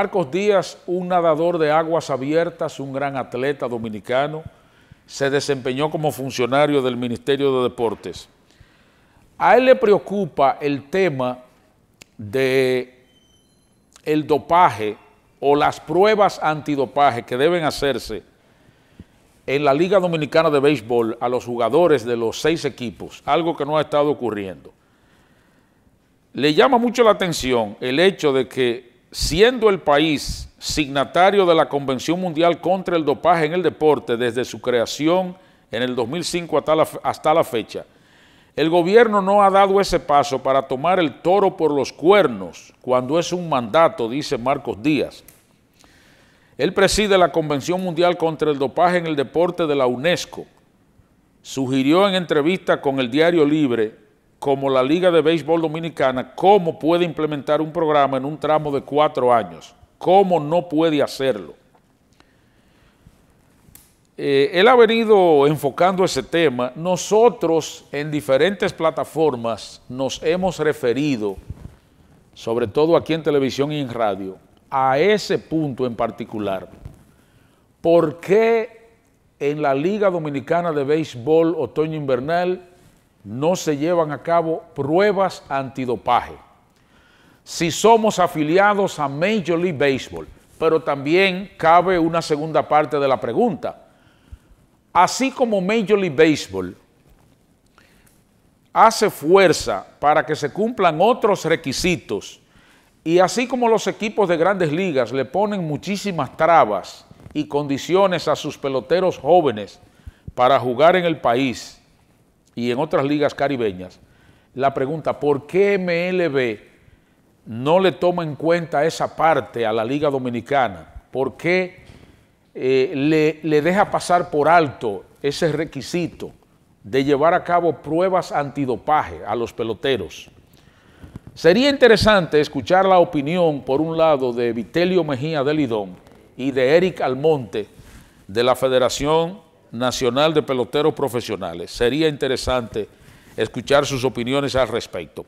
Marcos Díaz, un nadador de aguas abiertas, un gran atleta dominicano, se desempeñó como funcionario del Ministerio de Deportes. A él le preocupa el tema de el dopaje o las pruebas antidopaje que deben hacerse en la Liga Dominicana de Béisbol a los jugadores de los seis equipos, algo que no ha estado ocurriendo. Le llama mucho la atención el hecho de que siendo el país signatario de la Convención Mundial contra el Dopaje en el Deporte desde su creación en el 2005 hasta la, fecha, el gobierno no ha dado ese paso para tomar el toro por los cuernos cuando es un mandato, dice Marcos Díaz. Él preside la Convención Mundial contra el Dopaje en el Deporte de la UNESCO. Sugirió en entrevista con el Diario Libre como la Liga de Béisbol Dominicana, cómo puede implementar un programa en un tramo de cuatro años, cómo no puede hacerlo. Eh, él ha venido enfocando ese tema. Nosotros en diferentes plataformas nos hemos referido, sobre todo aquí en televisión y en radio, a ese punto en particular. ¿Por qué en la Liga Dominicana de Béisbol Otoño Invernal no se llevan a cabo pruebas antidopaje. Si somos afiliados a Major League Baseball, pero también cabe una segunda parte de la pregunta. Así como Major League Baseball hace fuerza para que se cumplan otros requisitos y así como los equipos de grandes ligas le ponen muchísimas trabas y condiciones a sus peloteros jóvenes para jugar en el país, y en otras ligas caribeñas, la pregunta, ¿por qué MLB no le toma en cuenta esa parte a la Liga Dominicana? ¿Por qué eh, le, deja pasar por alto ese requisito de llevar a cabo pruebas antidopaje a los peloteros? Sería interesante escuchar la opinión, por un lado, de Vitelio Mejía de Lidón y de Eric Almonte, de la Federación Nacional de Peloteros Profesionales. Sería interesante escuchar sus opiniones al respecto.